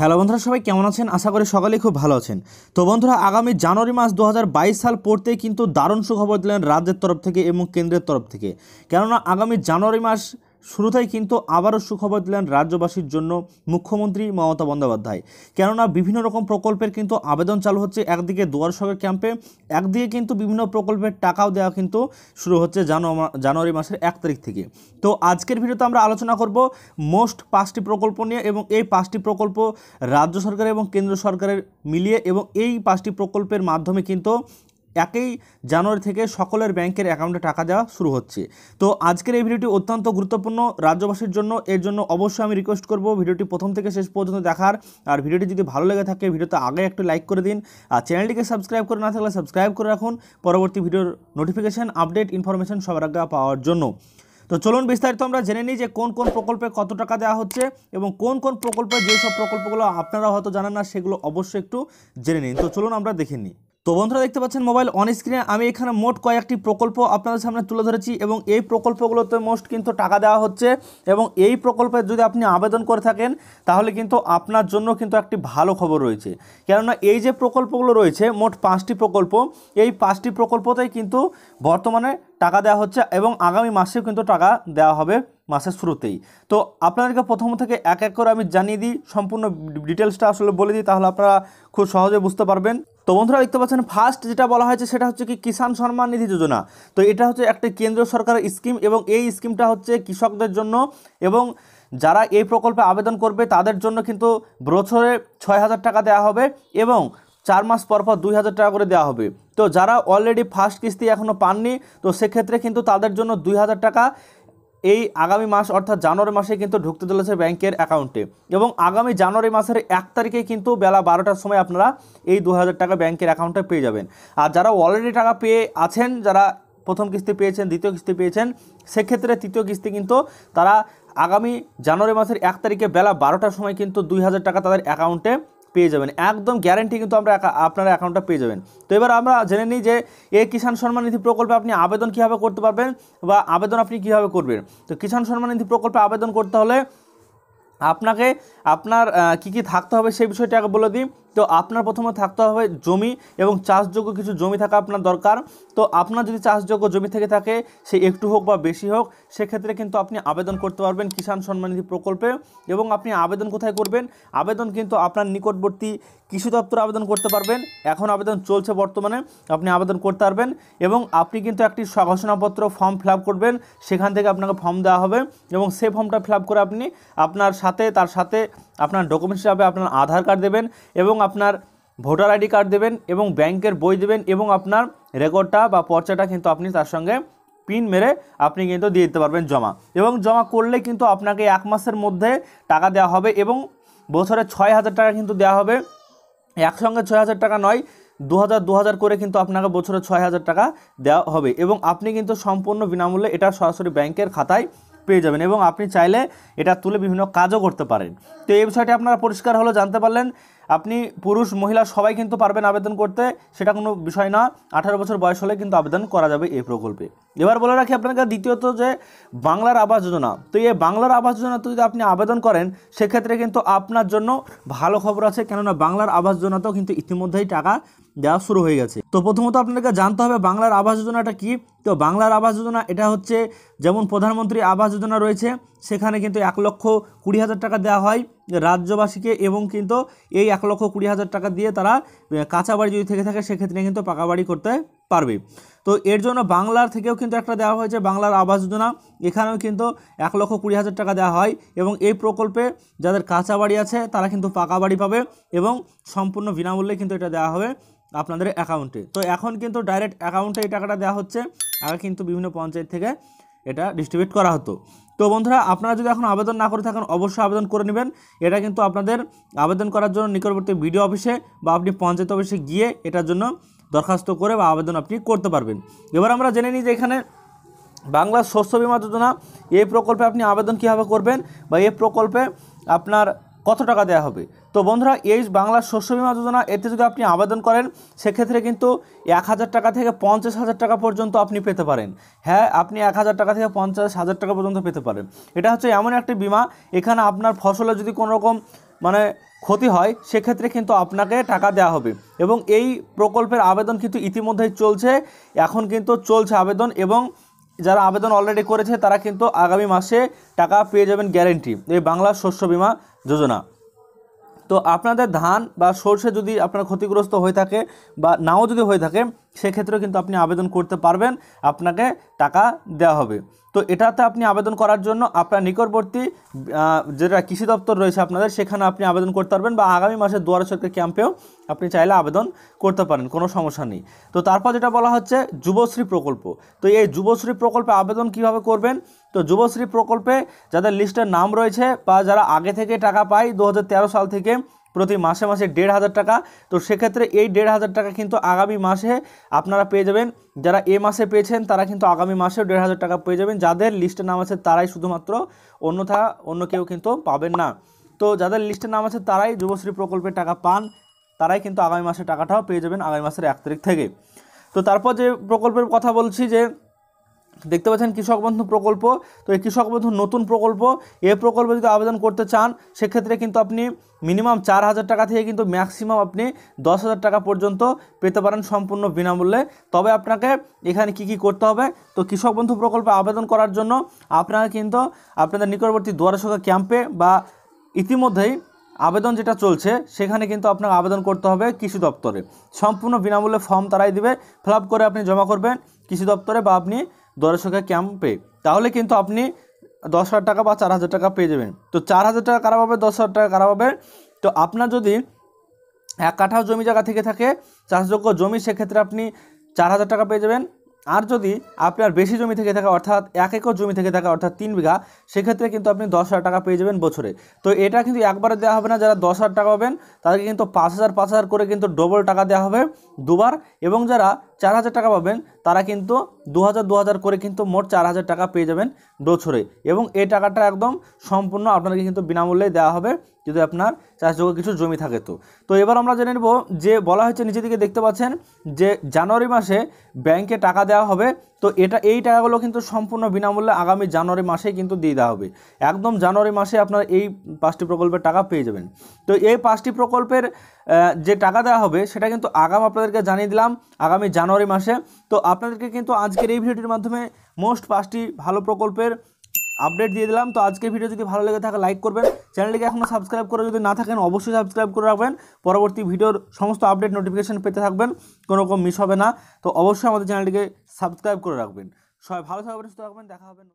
hello বন্ধুরা সবাই কেমন আছেন আশা করি সকালে খুব ভালো আছেন তো বন্ধুরা আগামী জানুয়ারি মাস দু সাল পড়তে কিন্তু দারুণ সুখবর দিলেন রাজ্যের তরফ থেকে এবং কেন্দ্রের তরফ থেকে কেননা আগামী জানুয়ারি মাস শুরুতেই কিন্তু আবারও সুখবর দিলেন রাজ্যবাসীর জন্য মুখ্যমন্ত্রী মমতা বন্দ্যোপাধ্যায় কেননা বিভিন্ন রকম প্রকল্পের কিন্তু আবেদন চালু হচ্ছে একদিকে দুয়ার সরকার ক্যাম্পে একদিকে কিন্তু বিভিন্ন প্রকল্পের টাকাও দেওয়া কিন্তু শুরু হচ্ছে জানুয়ারি মাসের এক তারিখ থেকে তো আজকের ভিডিওতে আমরা আলোচনা করব মোস্ট পাঁচটি প্রকল্প নিয়ে এবং এই পাঁচটি প্রকল্প রাজ্য সরকার এবং কেন্দ্র সরকারের মিলিয়ে এবং এই পাঁচটি প্রকল্পের মাধ্যমে কিন্তু একই জানুয়ারি থেকে সকলের ব্যাংকের অ্যাকাউন্টে টাকা দেওয়া শুরু হচ্ছে তো আজকের এই ভিডিওটি অত্যন্ত গুরুত্বপূর্ণ রাজ্যবাসীর জন্য এর জন্য অবশ্যই আমি রিকোয়েস্ট করব ভিডিওটি প্রথম থেকে শেষ পর্যন্ত দেখার আর ভিডিওটি যদি ভালো লেগে থাকে ভিডিওতে আগে একটু লাইক করে দিন আর চ্যানেলটিকে সাবস্ক্রাইব করে না থাকলে সাবস্ক্রাইব করে রাখুন পরবর্তী ভিডিওর নোটিফিকেশান আপডেট ইনফরমেশন সবার আগে পাওয়ার জন্য তো চলুন বিস্তারিত আমরা জেনে নিই যে কোন কোন প্রকল্পে কত টাকা দেওয়া হচ্ছে এবং কোন কোন প্রকল্পে যেসব প্রকল্পগুলো আপনারা হয়তো জানেন না সেগুলো অবশ্যই একটু জেনে নিন তো চলুন আমরা দেখে নিই তো বন্ধুরা দেখতে পাচ্ছেন মোবাইল অন স্ক্রিনে আমি এখানে মোট কয়েকটি প্রকল্প আপনাদের সামনে তুলে ধরেছি এবং এই প্রকল্পগুলোতে মোস্ট কিন্তু টাকা দেওয়া হচ্ছে এবং এই প্রকল্পে যদি আপনি আবেদন করে থাকেন তাহলে কিন্তু আপনার জন্য কিন্তু একটি ভালো খবর রয়েছে কেননা এই যে প্রকল্পগুলো রয়েছে মোট পাঁচটি প্রকল্প এই পাঁচটি প্রকল্পতেই কিন্তু বর্তমানে টাকা দেওয়া হচ্ছে এবং আগামী মাসেও কিন্তু টাকা দেওয়া হবে মাসের শুরুতেই তো আপনাদেরকে প্রথম থেকে এক এক করে আমি জানিয়ে দিই সম্পূর্ণ ডিটেলসটা আসলে বলে দিই তাহলে আপনারা খুব সহজে বুঝতে পারবেন তো বন্ধুরা দেখতে পাচ্ছেন ফার্স্ট যেটা বলা হয়েছে সেটা হচ্ছে কি কিষাণ সম্মান নিধি যোজনা তো এটা হচ্ছে একটা কেন্দ্র সরকারের স্কিম এবং এই স্কিমটা হচ্ছে কৃষকদের জন্য এবং যারা এই প্রকল্পে আবেদন করবে তাদের জন্য কিন্তু বছরে ছয় হাজার টাকা দেওয়া হবে এবং চার মাস পরপর দুই হাজার টাকা করে দেওয়া হবে তো যারা অলরেডি ফার্স্ট কিস্তি এখনও পাননি তো সেক্ষেত্রে কিন্তু তাদের জন্য দুই হাজার টাকা এই আগামী মাস অর্থাৎ জানুয়ারি মাসে কিন্তু ঢুকতে চলেছে ব্যাংকের অ্যাকাউন্টে এবং আগামী জানুয়ারি মাসের এক তারিখে কিন্তু বেলা বারোটার সময় আপনারা এই দু টাকা ব্যাংকের অ্যাকাউন্টে পেয়ে যাবেন আর যারা অলরেডি টাকা পেয়ে আছেন যারা প্রথম কিস্তি পেয়েছেন দ্বিতীয় কিস্তি পেয়েছেন সেক্ষেত্রে তৃতীয় কিস্তি কিন্তু তারা আগামী জানুয়ারি মাসের এক তারিখে বেলা বারোটার সময় কিন্তু দুই হাজার টাকা তাদের অ্যাকাউন্টে পেয়ে যাবেন একদম গ্যারেন্টি কিন্তু আমরা আপনার অ্যাকাউন্টটা পেয়ে যাবেন তো এবার আমরা জেনে নিই যে এই কিষাণ সম্মান নিধি প্রকল্পে আপনি আবেদন কীভাবে করতে পারবেন বা আবেদন আপনি কীভাবে করবেন তো কিষাণ সম্মান নিধি প্রকল্পে আবেদন করতে হলে আপনাকে আপনার কি কি থাকতে হবে সেই বিষয়টা আগে বলে দিই তো আপনার প্রথমে থাকতে হবে জমি এবং চাষযোগ্য কিছু জমি থাকা আপনার দরকার তো আপনার যদি চাষযোগ্য জমি থেকে থাকে সে একটু হোক বা বেশি হোক সেক্ষেত্রে কিন্তু আপনি আবেদন করতে পারবেন কিষাণ সম্মানিধি প্রকল্পে এবং আপনি আবেদন কোথায় করবেন আবেদন কিন্তু আপনার নিকটবর্তী কৃষি দপ্তরে আবেদন করতে পারবেন এখন আবেদন চলছে বর্তমানে আপনি আবেদন করতে পারবেন এবং আপনি কিন্তু একটি ঘোষণাপত্র ফর্ম ফিল করবেন সেখান থেকে আপনাকে ফর্ম দেওয়া হবে এবং সে ফর্মটা ফিল করে আপনি আপনার সাথে তার সাথে আপনার ডকুমেন্টস হিসাবে আপনার আধার কার্ড দেবেন এবং আপনার ভোটার আইডি কার্ড দেবেন এবং ব্যাংকের বই দেবেন এবং আপনার রেকর্ডটা বা পর্চাটা কিন্তু আপনি তার সঙ্গে পিন মেরে আপনি কিন্তু দিয়ে দিতে পারবেন জমা এবং জমা করলে কিন্তু আপনাকে এক মাসের মধ্যে টাকা দেওয়া হবে এবং বছরে ছয় হাজার টাকা কিন্তু দেওয়া হবে একসঙ্গে ছয় হাজার টাকা নয় দু হাজার দু হাজার করে কিন্তু আপনাকে বছরে ছয় হাজার টাকা দেওয়া হবে এবং আপনি কিন্তু সম্পূর্ণ বিনামূল্যে এটা সরাসরি ব্যাংকের খাতায় পেয়ে যাবেন এবং আপনি চাইলে এটা তুলে বিভিন্ন কাজও করতে পারেন তো এই বিষয়টি আপনারা পরিষ্কার হলো জানতে পারলেন আপনি পুরুষ মহিলা সবাই কিন্তু পারবেন আবেদন করতে সেটা কোনো বিষয় না আঠারো বছর বয়স হলে কিন্তু আবেদন করা যাবে এই প্রকল্পে এবার বলে রাখি আপনাকে দ্বিতীয়ত যে বাংলার আবাস যোজনা তো এই বাংলার আবাস যোজনাতে যদি আপনি আবেদন করেন সেক্ষেত্রে কিন্তু আপনার জন্য ভালো খবর আছে কেননা বাংলার আবাস যোজনাতেও কিন্তু ইতিমধ্যেই টাকা দেওয়া শুরু হয়ে গেছে তো প্রথমত আপনাকে জানতে হবে বাংলার আবাস যোজনাটা কি তো বাংলার আবাস যোজনা এটা হচ্ছে যেমন প্রধানমন্ত্রী আবাস যোজনা রয়েছে সেখানে কিন্তু এক লক্ষ কুড়ি হাজার টাকা দেওয়া হয় রাজ্যবাসীকে এবং কিন্তু এই এক লক্ষ কুড়ি হাজার টাকা দিয়ে তারা কাঁচা বাড়ি যদি থেকে থাকে সেক্ষেত্রে কিন্তু পাকা বাড়ি করতে পারবে তো এর জন্য বাংলার থেকেও কিন্তু একটা দেওয়া হয়েছে বাংলার আবাস যোজনা এখানেও কিন্তু এক লক্ষ কুড়ি হাজার টাকা দেওয়া হয় এবং এই প্রকল্পে যাদের কাঁচা বাড়ি আছে তারা কিন্তু পাকা বাড়ি পাবে এবং সম্পূর্ণ বিনামূল্যে কিন্তু এটা দেওয়া হবে আপনাদের অ্যাকাউন্টে তো এখন কিন্তু ডাইরেক্ট অ্যাকাউন্টে এই টাকাটা দেওয়া হচ্ছে আগে কিন্তু বিভিন্ন পঞ্চায়েত থেকে এটা ডিস্ট্রিবিউট করা হতো তো বন্ধুরা আপনারা যদি এখন আবেদন না করে থাকেন অবশ্যই আবেদন করে নেবেন এটা কিন্তু আপনাদের আবেদন করার জন্য নিকটবর্তী বিডিও অফিসে বা আপনি পঞ্চায়েত অফিসে গিয়ে এটার জন্য দরখাস্ত করে বা আবেদন আপনি করতে পারবেন এবার আমরা জেনে নিই যে এখানে বাংলা শস্য বিমা যোজনা এই প্রকল্পে আপনি আবেদন কীভাবে করবেন বা এই প্রকল্পে আপনার কত টাকা দেওয়া হবে তো বন্ধুরা এই বাংলা শস্য বীমা যোজনা এতে যদি আপনি আবেদন করেন সেক্ষেত্রে কিন্তু এক হাজার টাকা থেকে পঞ্চাশ হাজার টাকা পর্যন্ত আপনি পেতে পারেন হ্যাঁ আপনি এক হাজার টাকা থেকে পঞ্চাশ হাজার টাকা পর্যন্ত পেতে পারেন এটা হচ্ছে এমন একটি বিমা এখানে আপনার ফসলে যদি কোনো রকম মানে ক্ষতি হয় সেক্ষেত্রে কিন্তু আপনাকে টাকা দেওয়া হবে এবং এই প্রকল্পের আবেদন কিন্তু ইতিমধ্যেই চলছে এখন কিন্তু চলছে আবেদন এবং যারা আবেদন অলরেডি করেছে তারা কিন্তু আগামী মাসে টাকা পেয়ে যাবেন গ্যারেন্টি এই বাংলা শস্য বিমা যোজনা তো আপনাদের ধান বা সর্ষে যদি আপনার ক্ষতিগ্রস্ত হয়ে থাকে বা নাও যদি হয়ে থাকে সেক্ষেত্রেও কিন্তু আপনি আবেদন করতে পারবেন আপনাকে টাকা দেওয়া হবে তো এটাতে আপনি আবেদন করার জন্য আপনার নিকটবর্তী যেটা কৃষি দপ্তর রয়েছে আপনাদের সেখানে আপনি আবেদন করতে পারবেন বা আগামী মাসে দুয়ারে সরকার ক্যাম্পেও আপনি চাইলে আবেদন করতে পারেন কোনো সমস্যা নেই তো তারপর যেটা বলা হচ্ছে যুবশ্রী প্রকল্প তো এই যুবশ্রী প্রকল্পে আবেদন কিভাবে করবেন তো যুবশ্রী প্রকল্পে যাদের লিস্টের নাম রয়েছে বা যারা আগে থেকে টাকা পায় দু সাল থেকে প্রতি মাসে মাসে দেড় হাজার টাকা তো সেক্ষেত্রে এই দেড় হাজার টাকা কিন্তু আগামী মাসে আপনারা পেয়ে যাবেন যারা এ মাসে পেয়েছেন তারা কিন্তু আগামী মাসেও দেড় হাজার টাকা পেয়ে যাবেন যাদের লিস্টে নাম আছে তারাই শুধুমাত্র অন্যথা অন্য কেউ কিন্তু পাবেন না তো যাদের লিস্টে নাম আছে তারাই যুবশ্রী প্রকল্পের টাকা পান তারাই কিন্তু আগামী মাসে টাকাটাও পেয়ে যাবেন আগামী মাসের এক তারিখ থেকে তো তারপর যে প্রকল্পের কথা বলছি যে দেখতে পাচ্ছেন কৃষক বন্ধু প্রকল্প তো এই কৃষক বন্ধু নতুন প্রকল্প এ প্রকল্পে যদি আবেদন করতে চান সেক্ষেত্রে কিন্তু আপনি মিনিমাম চার হাজার টাকা থেকে কিন্তু ম্যাক্সিমাম আপনি দশ হাজার টাকা পর্যন্ত পেতে পারেন সম্পূর্ণ বিনামূল্যে তবে আপনাকে এখানে কি কি করতে হবে তো কৃষক বন্ধু প্রকল্পে আবেদন করার জন্য আপনারা কিন্তু আপনাদের নিকটবর্তী দুয়ারসংখ্যা ক্যাম্পে বা ইতিমধ্যেই আবেদন যেটা চলছে সেখানে কিন্তু আপনাকে আবেদন করতে হবে কৃষি দপ্তরে সম্পূর্ণ বিনামূল্যে ফর্ম তারাই দিবে ফিল করে আপনি জমা করবেন কৃষি দপ্তরে বা আপনি দর্শকের ক্যাম্পে তাহলে কিন্তু আপনি দশ হাজার টাকা বা চার হাজার টাকা পেয়ে যাবেন তো চার হাজার টাকা কারা পাবে দশ হাজার টাকা কারা পাবে তো আপনার যদি এক কাঠা জমি জায়গা থেকে থাকে চাষযোগ্য জমি সেক্ষেত্রে আপনি চার হাজার টাকা পেয়ে যাবেন আর যদি আপনার বেশি জমি থেকে থাকে অর্থাৎ এক একর জমি থেকে থাকে অর্থাৎ তিন বিঘা সেক্ষেত্রে কিন্তু আপনি দশ হাজার টাকা পেয়ে যাবেন বছরে তো এটা কিন্তু একবারে দেওয়া হবে না যারা দশ হাজার টাকা পাবেন তাদেরকে কিন্তু পাঁচ হাজার পাঁচ হাজার করে কিন্তু ডবল টাকা দেওয়া হবে দুবার এবং যারা চার হাজার টাকা পাবেন তারা কিন্তু দু হাজার দু হাজার করে কিন্তু মোট চার হাজার টাকা পেয়ে যাবেন বছরে এবং এই টাকাটা একদম সম্পূর্ণ আপনাদেরকে কিন্তু বিনামূল্যে দেওয়া হবে যদি আপনার চাষযোগ্য কিছু জমি থাকে তো তো এবার আমরা জেনে নেব যে বলা হয়েছে নিচে দিকে দেখতে পাচ্ছেন যে জানুয়ারি মাসে ব্যাংকে টাকা দেওয়া হবে তো এটা এই টাকাগুলো কিন্তু সম্পূর্ণ বিনামূল্যে আগামী জানুয়ারি মাসে কিন্তু দিয়ে দেওয়া হবে একদম জানুয়ারি মাসে আপনার এই পাঁচটি প্রকল্পের টাকা পেয়ে যাবেন তো এই পাঁচটি প্রকল্পের যে টাকা দেওয়া হবে সেটা কিন্তু আগাম আপনাদেরকে জানিয়ে দিলাম আগামী জানুয়ারি মাসে তো আপনাদেরকে কিন্তু আজকের এই ভিডিওটির মাধ্যমে মোস্ট পাঁচটি ভালো প্রকল্পের আপডেট দিয়ে দিলাম তো আজকের ভিডিও যদি ভালো লেগে থাকে লাইক করবেন চ্যানেলটিকে এখনও সাবস্ক্রাইব করে যদি না থাকেন অবশ্যই সাবস্ক্রাইব করে রাখবেন পরবর্তী ভিডিওর সমস্ত আপডেট নোটিফিকেশান পেতে থাকবেন কোনো রকম মিস হবে না তো অবশ্যই আমাদের চ্যানেলটিকে সাবস্ক্রাইব করে রাখবেন সবাই ভালো থাকবেন সুস্থ থাকবেন দেখা হবে